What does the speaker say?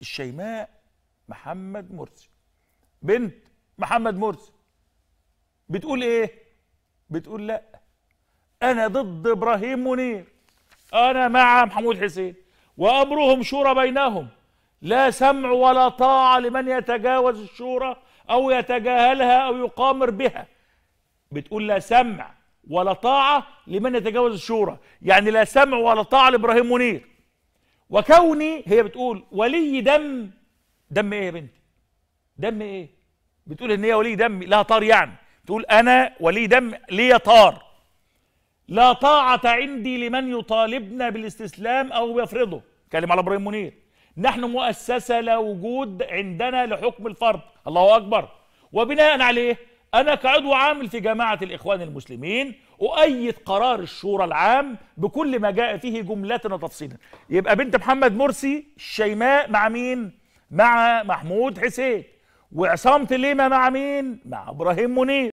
الشيماء محمد مرسي بنت محمد مرسي بتقول ايه بتقول لا انا ضد ابراهيم منير انا مع محمود حسين وامرهم شورى بينهم لا سمع ولا طاعه لمن يتجاوز الشورى او يتجاهلها او يقامر بها بتقول لا سمع ولا طاعه لمن يتجاوز الشورى يعني لا سمع ولا طاعه لابراهيم منير وكوني هي بتقول ولي دم دم ايه يا بنتي دم ايه بتقول ان هي ولي دم لها طار يعني تقول انا ولي دم لي طار لا طاعة عندي لمن يطالبنا بالاستسلام أو يفرضه كلم على إبراهيم منير نحن مؤسسة لا وجود عندنا لحكم الفرد الله أكبر وبناء عليه أنا كعضو عامل في جماعة الإخوان المسلمين أؤيد قرار الشورى العام بكل ما جاء فيه جملة وتفصيلا يبقى بنت محمد مرسي الشيماء مع مين؟ مع محمود حسين وعصام تليمة مع مين؟ مع إبراهيم منير